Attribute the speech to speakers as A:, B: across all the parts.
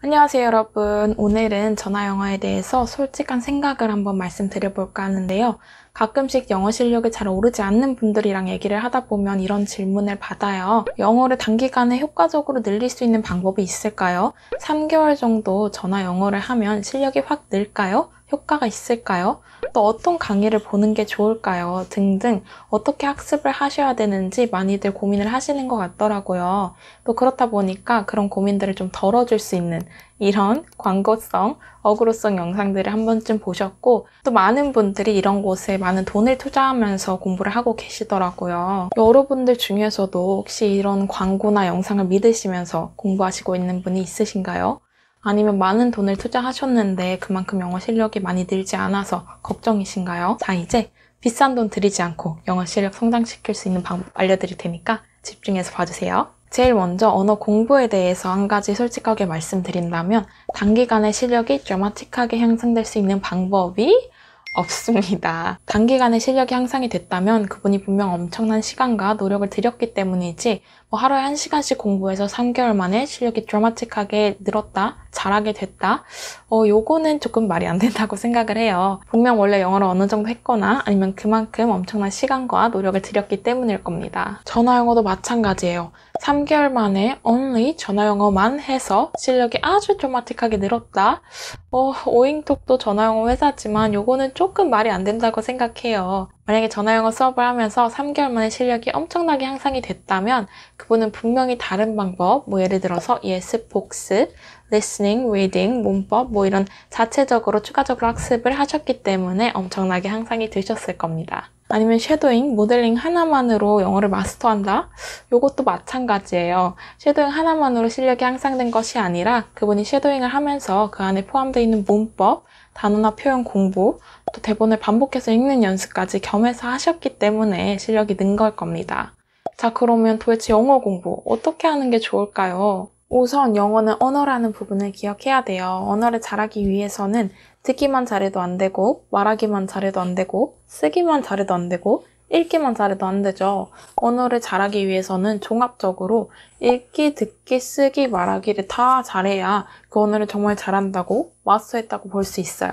A: 안녕하세요 여러분 오늘은 전화 영어에 대해서 솔직한 생각을 한번 말씀드려볼까 하는데요 가끔씩 영어 실력이 잘 오르지 않는 분들이랑 얘기를 하다 보면 이런 질문을 받아요 영어를 단기간에 효과적으로 늘릴 수 있는 방법이 있을까요? 3개월 정도 전화 영어를 하면 실력이 확 늘까요? 효과가 있을까요? 또 어떤 강의를 보는 게 좋을까요? 등등 어떻게 학습을 하셔야 되는지 많이들 고민을 하시는 것 같더라고요. 또 그렇다 보니까 그런 고민들을 좀 덜어줄 수 있는 이런 광고성, 어그로성 영상들을 한 번쯤 보셨고 또 많은 분들이 이런 곳에 많은 돈을 투자하면서 공부를 하고 계시더라고요. 여러분들 중에서도 혹시 이런 광고나 영상을 믿으시면서 공부하시고 있는 분이 있으신가요? 아니면 많은 돈을 투자하셨는데 그만큼 영어 실력이 많이 늘지 않아서 걱정이신가요? 자, 이제 비싼 돈 들이지 않고 영어 실력 성장시킬 수 있는 방법 알려드릴 테니까 집중해서 봐주세요. 제일 먼저 언어 공부에 대해서 한 가지 솔직하게 말씀드린다면 단기간에 실력이 드라마틱하게 향상될 수 있는 방법이 없습니다. 단기간에 실력이 향상이 됐다면 그분이 분명 엄청난 시간과 노력을 들였기 때문이지 뭐 하루에 한시간씩 공부해서 3개월 만에 실력이 드라마틱하게 늘었다, 잘하게 됐다 어, 요거는 조금 말이 안 된다고 생각을 해요. 분명 원래 영어를 어느 정도 했거나 아니면 그만큼 엄청난 시간과 노력을 들였기 때문일 겁니다. 전화 영어도 마찬가지예요. 3개월 만에 only 전화 영어만 해서 실력이 아주 드라마틱하게 늘었다. 어, 오잉톡도 전화 영어 회사지만 요거는 조금 말이 안 된다고 생각해요. 만약에 전화영어 수업을 하면서 3개월 만에 실력이 엄청나게 향상이 됐다면 그분은 분명히 다른 방법, 뭐 예를 들어서 예습, e 복습, 리스닝, 리딩, 문법 뭐 이런 자체적으로 추가적으로 학습을 하셨기 때문에 엄청나게 향상이 되셨을 겁니다. 아니면 쉐도잉, 모델링 하나만으로 영어를 마스터한다? 이것도 마찬가지예요. 쉐도잉 하나만으로 실력이 향상된 것이 아니라 그분이 쉐도잉을 하면서 그 안에 포함되어 있는 문법, 단어나 표현 공부, 또 대본을 반복해서 읽는 연습까지 겸해서 하셨기 때문에 실력이 는 걸 겁니다. 자, 그러면 도대체 영어 공부 어떻게 하는 게 좋을까요? 우선 영어는 언어라는 부분을 기억해야 돼요. 언어를 잘하기 위해서는 듣기만 잘해도 안 되고, 말하기만 잘해도 안 되고, 쓰기만 잘해도 안 되고, 읽기만 잘해도 안 되죠. 언어를 잘하기 위해서는 종합적으로 읽기, 듣기, 쓰기, 말하기를 다 잘해야 그 언어를 정말 잘한다고 마스터했다고 볼 수 있어요.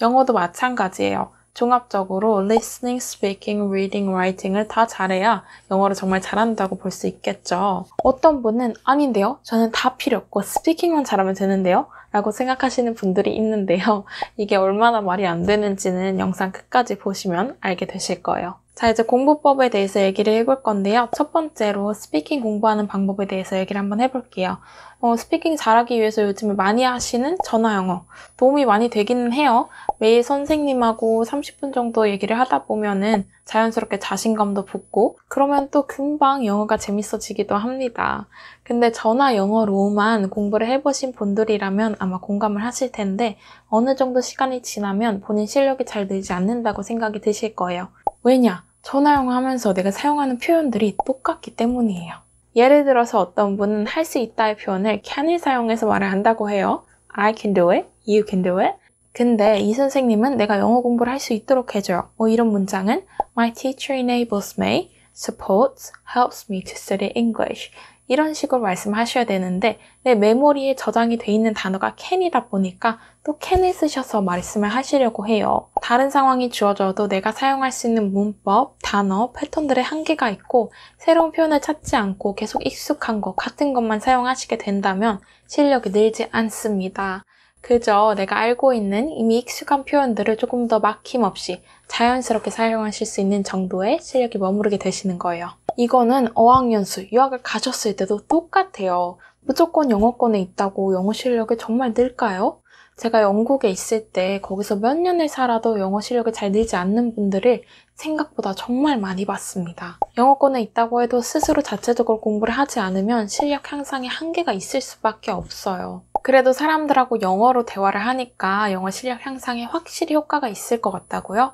A: 영어도 마찬가지예요. 종합적으로 listening, speaking, reading, writing을 다 잘해야 영어를 정말 잘한다고 볼 수 있겠죠. 어떤 분은 아닌데요. 저는 다 필요 없고 s p e a k i n g 만 잘하면 되는데요. 라고 생각하시는 분들이 있는데요. 이게 얼마나 말이 안 되는지는 영상 끝까지 보시면 알게 되실 거예요. 자, 이제 공부법에 대해서 얘기를 해볼 건데요. 첫 번째로 스피킹 공부하는 방법에 대해서 얘기를 한번 해볼게요. 어, 스피킹 잘하기 위해서 요즘에 많이 하시는 전화 영어 도움이 많이 되기는 해요. 매일 선생님하고 30분 정도 얘기를 하다 보면은 자연스럽게 자신감도 붙고 그러면 또 금방 영어가 재밌어지기도 합니다. 근데 전화 영어로만 공부를 해보신 분들이라면 아마 공감을 하실 텐데 어느 정도 시간이 지나면 본인 실력이 잘 늘지 않는다고 생각이 드실 거예요. 왜냐? 전화 영어 하면서 내가 사용하는 표현들이 똑같기 때문이에요. 예를 들어서 어떤 분은 할 수 있다의 표현을 can을 사용해서 말을 한다고 해요. I can do it, you can do it. 근데 이 선생님은 내가 영어 공부를 할 수 있도록 해줘요. 뭐 이런 문장은 My teacher enables me, supports, helps me to study English. 이런 식으로 말씀하셔야 되는데 내 메모리에 저장이 돼 있는 단어가 can이다 보니까 또 can을 쓰셔서 말씀을 하시려고 해요. 다른 상황이 주어져도 내가 사용할 수 있는 문법, 단어, 패턴들의 한계가 있고 새로운 표현을 찾지 않고 계속 익숙한 것, 같은 것만 사용하시게 된다면 실력이 늘지 않습니다. 그저 내가 알고 있는 이미 익숙한 표현들을 조금 더 막힘없이 자연스럽게 사용하실 수 있는 정도의 실력이 머무르게 되시는 거예요. 이거는 어학연수, 유학을 가셨을 때도 똑같아요. 무조건 영어권에 있다고 영어 실력이 정말 늘까요? 제가 영국에 있을 때 거기서 몇 년을 살아도 영어 실력이 잘 늘지 않는 분들을 생각보다 정말 많이 봤습니다. 영어권에 있다고 해도 스스로 자체적으로 공부를 하지 않으면 실력 향상에 한계가 있을 수밖에 없어요. 그래도 사람들하고 영어로 대화를 하니까 영어 실력 향상에 확실히 효과가 있을 것 같다고요?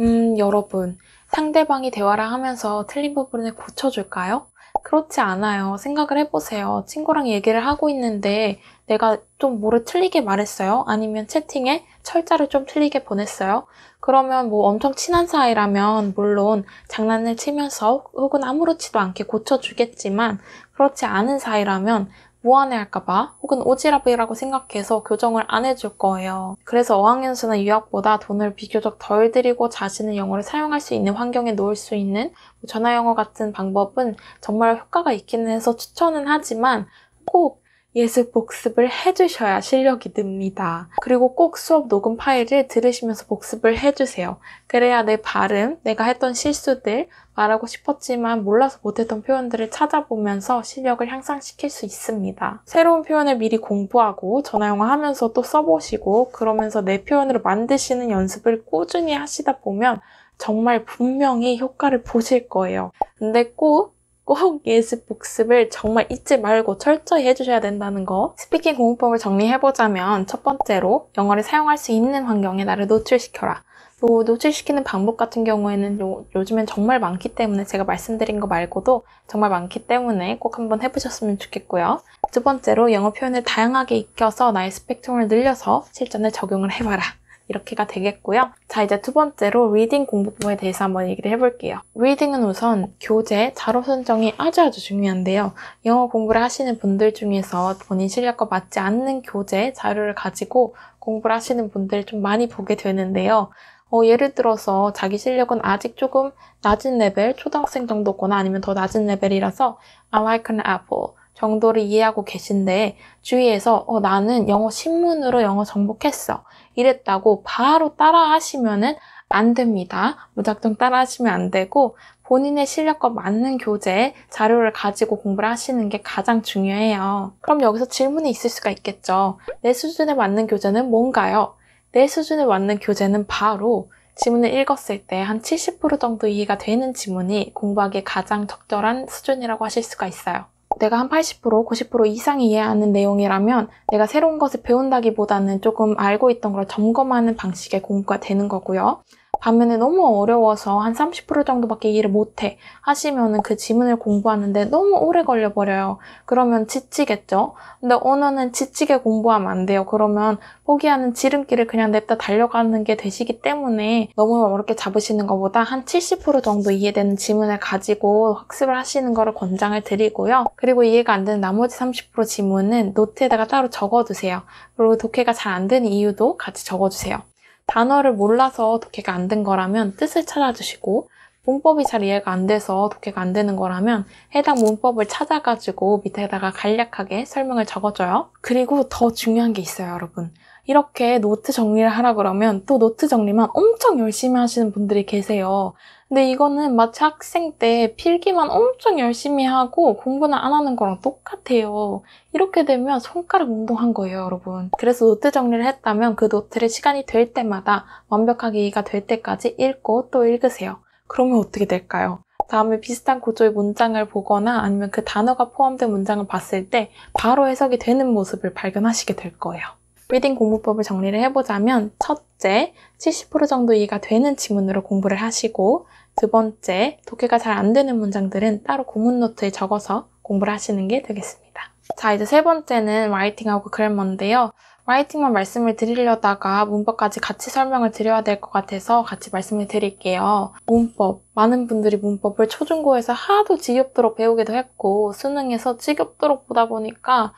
A: 음, 여러분. 상대방이 대화를 하면서 틀린 부분을 고쳐줄까요? 그렇지 않아요. 생각을 해보세요. 친구랑 얘기를 하고 있는데 내가 좀 뭐를 틀리게 말했어요? 아니면 채팅에 철자를 좀 틀리게 보냈어요? 그러면 뭐 엄청 친한 사이라면 물론 장난을 치면서 혹은 아무렇지도 않게 고쳐주겠지만 그렇지 않은 사이라면 무안해할까봐 혹은 오지랖이라고 생각해서 교정을 안 해줄 거예요. 그래서 어학연수나 유학보다 돈을 비교적 덜 들이고 자신의 영어를 사용할 수 있는 환경에 놓을 수 있는 전화영어 같은 방법은 정말 효과가 있기는 해서 추천은 하지만 꼭 예습 복습을 해주셔야 실력이 늡니다. 그리고 꼭 수업 녹음 파일을 들으시면서 복습을 해주세요. 그래야 내 발음, 내가 했던 실수들, 말하고 싶었지만 몰라서 못했던 표현들을 찾아보면서 실력을 향상시킬 수 있습니다. 새로운 표현을 미리 공부하고 전화영화하면서 또 써보시고 그러면서 내 표현으로 만드시는 연습을 꾸준히 하시다 보면 정말 분명히 효과를 보실 거예요. 근데 꼭꼭 예습 복습을 정말 잊지 말고 철저히 해주셔야 된다는 거. 스피킹 공부법을 정리해보자면 첫 번째로 영어를 사용할 수 있는 환경에 나를 노출시켜라. 요 노출시키는 방법 같은 경우에는 요, 요즘엔 정말 많기 때문에 제가 말씀드린 거 말고도 정말 많기 때문에 꼭 한번 해보셨으면 좋겠고요. 두 번째로 영어 표현을 다양하게 익혀서 나의 스펙트럼을 늘려서 실전에 적용을 해봐라. 이렇게가 되겠고요. 자, 이제 두 번째로 리딩 공부법에 대해서 한번 얘기를 해볼게요. 리딩은 우선 교재, 자료 선정이 아주 아주 중요한데요. 영어 공부를 하시는 분들 중에서 본인 실력과 맞지 않는 교재, 자료를 가지고 공부를 하시는 분들 좀 많이 보게 되는데요. 어, 예를 들어서 자기 실력은 아직 조금 낮은 레벨, 초등학생 정도거나 아니면 더 낮은 레벨이라서 I like an apple, 정도를 이해하고 계신데 주위에서 어, 나는 영어 신문으로 영어 정복했어 이랬다고 바로 따라 하시면안 됩니다. 무작정 따라 하시면 안 되고 본인의 실력과 맞는 교재, 자료를 가지고 공부를 하시는 게 가장 중요해요. 그럼 여기서 질문이 있을 수가 있겠죠. 내 수준에 맞는 교재는 뭔가요? 내 수준에 맞는 교재는 바로 지문을 읽었을 때 한 70% 정도 이해가 되는 지문이 공부하기에 가장 적절한 수준이라고 하실 수가 있어요. 내가 한 80%, 90% 이상이 이해하는 내용이라면 내가 새로운 것을 배운다기보다는 조금 알고 있던 걸 점검하는 방식의 공부가 되는 거고요. 반면에 너무 어려워서 한 30% 정도밖에 이해를 못해 하시면은 그 지문을 공부하는데 너무 오래 걸려버려요. 그러면 지치겠죠? 근데 언어는 지치게 공부하면 안 돼요. 그러면 포기하는 지름길을 그냥 냅다 달려가는 게 되시기 때문에 너무 어렵게 잡으시는 것보다 한 70% 정도 이해되는 지문을 가지고 학습을 하시는 거를 권장을 드리고요. 그리고 이해가 안 되는 나머지 30% 지문은 노트에다가 따로 적어두세요. 그리고 독해가 잘 안 되는 이유도 같이 적어주세요. 단어를 몰라서 독해가 안 된 거라면 뜻을 찾아주시고 문법이 잘 이해가 안 돼서 독해가 안 되는 거라면 해당 문법을 찾아가지고 밑에다가 간략하게 설명을 적어줘요. 그리고 더 중요한 게 있어요, 여러분. 이렇게 노트 정리를 하라 그러면 또 노트 정리만 엄청 열심히 하시는 분들이 계세요. 근데 이거는 마치 학생 때 필기만 엄청 열심히 하고 공부는 안 하는 거랑 똑같아요. 이렇게 되면 손가락 운동한 거예요, 여러분. 그래서 노트 정리를 했다면 그 노트를 시간이 될 때마다 완벽하게 이해가 될 때까지 읽고 또 읽으세요. 그러면 어떻게 될까요? 다음에 비슷한 구조의 문장을 보거나 아니면 그 단어가 포함된 문장을 봤을 때 바로 해석이 되는 모습을 발견하시게 될 거예요. 리딩 공부법을 정리를 해보자면 첫째, 70% 정도 이해가 되는 지문으로 공부를 하시고 두 번째, 독해가 잘 안 되는 문장들은 따로 고문노트에 적어서 공부를 하시는 게 되겠습니다. 자, 이제 세 번째는 라이팅하고 그래머인데요. 라이팅만 말씀을 드리려다가 문법까지 같이 설명을 드려야 될 것 같아서 같이 말씀을 드릴게요. 문법. 많은 분들이 문법을 초중고에서 하도 지겹도록 배우기도 했고 수능에서 지겹도록 보다 보니까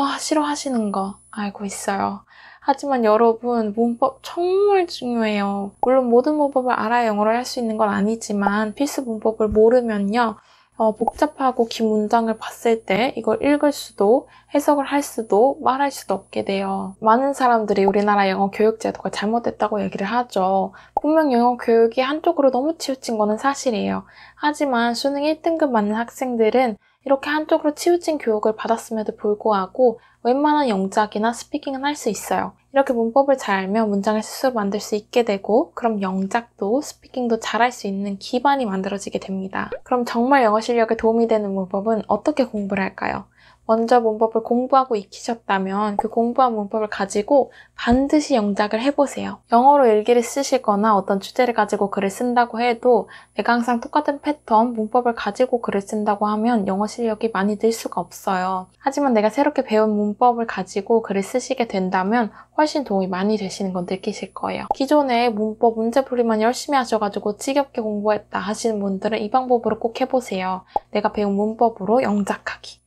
A: 아, 싫어하시는 거 알고 있어요. 하지만 여러분, 문법 정말 중요해요. 물론 모든 문법을 알아야 영어를 할 수 있는 건 아니지만 필수 문법을 모르면요. 어, 복잡하고 긴 문장을 봤을 때 이걸 읽을 수도 해석을 할 수도 말할 수도 없게 돼요. 많은 사람들이 우리나라 영어 교육 제도가 잘못됐다고 얘기를 하죠. 분명 영어 교육이 한쪽으로 너무 치우친 거는 사실이에요. 하지만 수능 1등급 맞는 학생들은 이렇게 한쪽으로 치우친 교육을 받았음에도 불구하고 웬만한 영작이나 스피킹은 할 수 있어요. 이렇게 문법을 잘 알면 문장을 스스로 만들 수 있게 되고 그럼 영작도 스피킹도 잘 할 수 있는 기반이 만들어지게 됩니다. 그럼 정말 영어 실력에 도움이 되는 문법은 어떻게 공부를 할까요? 먼저 문법을 공부하고 익히셨다면 그 공부한 문법을 가지고 반드시 영작을 해보세요. 영어로 일기를 쓰시거나 어떤 주제를 가지고 글을 쓴다고 해도 내가 항상 똑같은 패턴, 문법을 가지고 글을 쓴다고 하면 영어 실력이 많이 늘 수가 없어요. 하지만 내가 새롭게 배운 문법을 가지고 글을 쓰시게 된다면 훨씬 도움이 많이 되시는 건 느끼실 거예요. 기존에 문법 문제풀이만 열심히 하셔가지고 지겹게 공부했다 하시는 분들은 이 방법으로 꼭 해보세요. 내가 배운 문법으로 영작하기.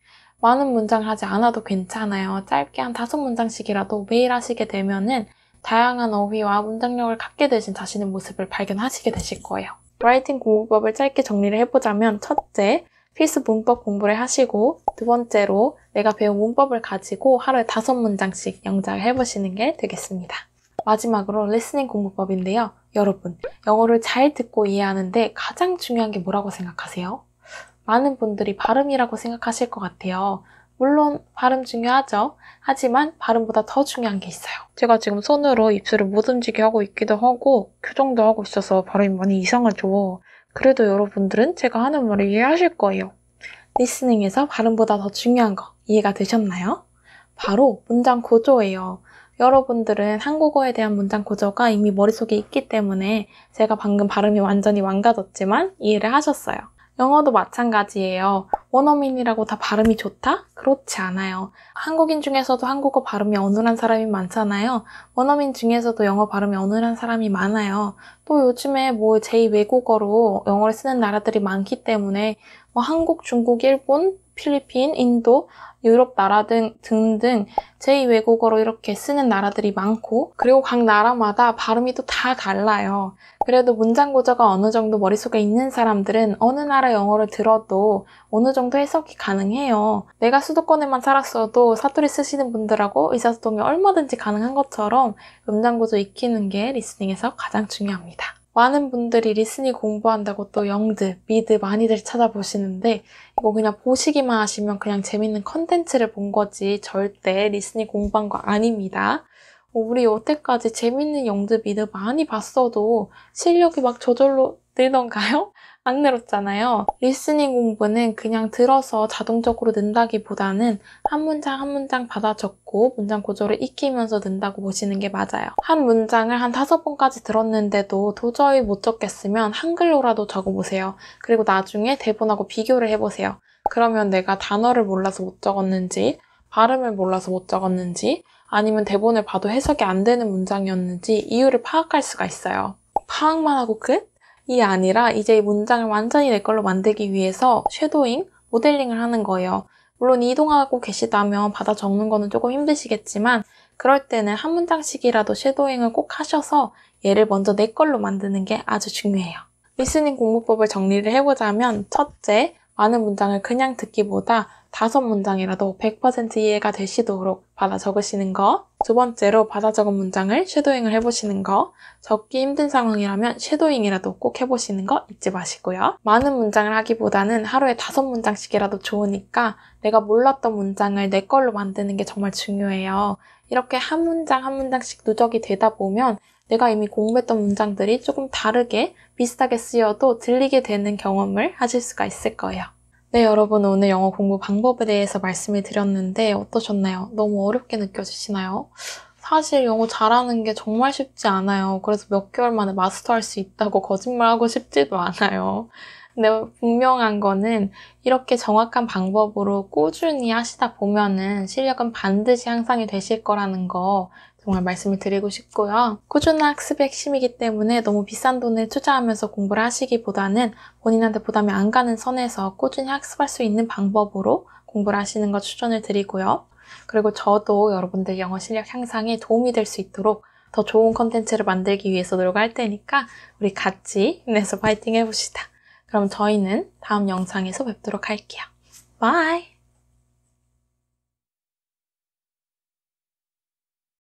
A: 많은 문장 하지 않아도 괜찮아요. 짧게 한 다섯 문장씩이라도 매일 하시게 되면은 다양한 어휘와 문장력을 갖게 되신 자신의 모습을 발견하시게 되실 거예요. 라이팅 공부법을 짧게 정리를 해보자면 첫째, 필수 문법 공부를 하시고 두 번째로 내가 배운 문법을 가지고 하루에 다섯 문장씩 영작을 해보시는 게 되겠습니다. 마지막으로 리스닝 공부법인데요. 여러분, 영어를 잘 듣고 이해하는데 가장 중요한 게 뭐라고 생각하세요? 많은 분들이 발음이라고 생각하실 것 같아요. 물론 발음 중요하죠. 하지만 발음보다 더 중요한 게 있어요. 제가 지금 손으로 입술을 못움직이 하고 있기도 하고 교정도 하고 있어서 발음이 많이 이상하죠. 그래도 여러분들은 제가 하는 말을 이해하실 거예요. 리스닝에서 발음보다 더 중요한 거 이해가 되셨나요? 바로 문장 구조예요. 여러분들은 한국어에 대한 문장 구조가 이미 머릿속에 있기 때문에 제가 방금 발음이 완전히 망가졌지만 이해를 하셨어요. 영어도 마찬가지예요. 원어민이라고 다 발음이 좋다? 그렇지 않아요. 한국인 중에서도 한국어 발음이 어눌한 사람이 많잖아요. 원어민 중에서도 영어 발음이 어눌한 사람이 많아요. 또 요즘에 뭐 제2외국어로 영어를 쓰는 나라들이 많기 때문에 뭐 한국, 중국, 일본, 필리핀, 인도, 유럽 나라 등, 등등 제2외국어로 이렇게 쓰는 나라들이 많고 그리고 각 나라마다 발음이 또 다 달라요. 그래도 문장 구조가 어느 정도 머릿속에 있는 사람들은 어느 나라 영어를 들어도 어느 정도 해석이 가능해요. 내가 수도권에만 살았어도 사투리 쓰시는 분들하고 의사소통이 얼마든지 가능한 것처럼 문장 구조 익히는 게 리스닝에서 가장 중요합니다. 많은 분들이 리스닝 공부한다고 또 영드, 미드 많이들 찾아보시는데 이거 그냥 보시기만 하시면 그냥 재밌는 컨텐츠를 본 거지 절대 리스닝 공부한 거 아닙니다. 우리 여태까지 재밌는 영드, 미드 많이 봤어도 실력이 막 저절로 늘던가요? 안 늘었잖아요. 리스닝 공부는 그냥 들어서 자동적으로 는다기보다는 한 문장 한 문장 받아 적고 문장 구조를 익히면서 는다고 보시는 게 맞아요. 한 문장을 한 다섯 번까지 들었는데도 도저히 못 적겠으면 한글로라도 적어보세요. 그리고 나중에 대본하고 비교를 해보세요. 그러면 내가 단어를 몰라서 못 적었는지 발음을 몰라서 못 적었는지 아니면 대본을 봐도 해석이 안 되는 문장이었는지 이유를 파악할 수가 있어요. 파악만 하고 끝? 이 아니라 이제 이 문장을 완전히 내 걸로 만들기 위해서 쉐도잉, 모델링을 하는 거예요. 물론 이동하고 계시다면 받아 적는 거는 조금 힘드시겠지만 그럴 때는 한 문장씩이라도 쉐도잉을 꼭 하셔서 얘를 먼저 내 걸로 만드는 게 아주 중요해요. 리스닝 공부법을 정리를 해보자면 첫째, 많은 문장을 그냥 듣기보다 다섯 문장이라도 100% 이해가 되시도록 받아 적으시는 거. 두 번째로 받아 적은 문장을 섀도잉을 해보시는 거. 적기 힘든 상황이라면 섀도잉이라도꼭 해보시는 거 잊지 마시고요. 많은 문장을 하기보다는 하루에 다섯 문장씩이라도 좋으니까 내가 몰랐던 문장을 내 걸로 만드는 게 정말 중요해요. 이렇게 한 문장 한 문장씩 누적이 되다 보면 내가 이미 공부했던 문장들이 조금 다르게 비슷하게 쓰여도 들리게 되는 경험을 하실 수가 있을 거예요. 네, 여러분 오늘 영어 공부 방법에 대해서 말씀을 드렸는데 어떠셨나요? 너무 어렵게 느껴지시나요? 사실 영어 잘하는 게 정말 쉽지 않아요. 그래서 몇 개월 만에 마스터할 수 있다고 거짓말하고 싶지도 않아요. 근데 분명한 거는 이렇게 정확한 방법으로 꾸준히 하시다 보면은 실력은 반드시 향상이 되실 거라는 거 정말 말씀을 드리고 싶고요. 꾸준한 학습의 핵심이기 때문에 너무 비싼 돈을 투자하면서 공부를 하시기보다는 본인한테 부담이 안 가는 선에서 꾸준히 학습할 수 있는 방법으로 공부를 하시는 것 추천을 드리고요. 그리고 저도 여러분들 영어 실력 향상에 도움이 될 수 있도록 더 좋은 컨텐츠를 만들기 위해서 노력할 테니까 우리 같이 힘내서 파이팅 해봅시다. 그럼 저희는 다음 영상에서 뵙도록 할게요. 바이!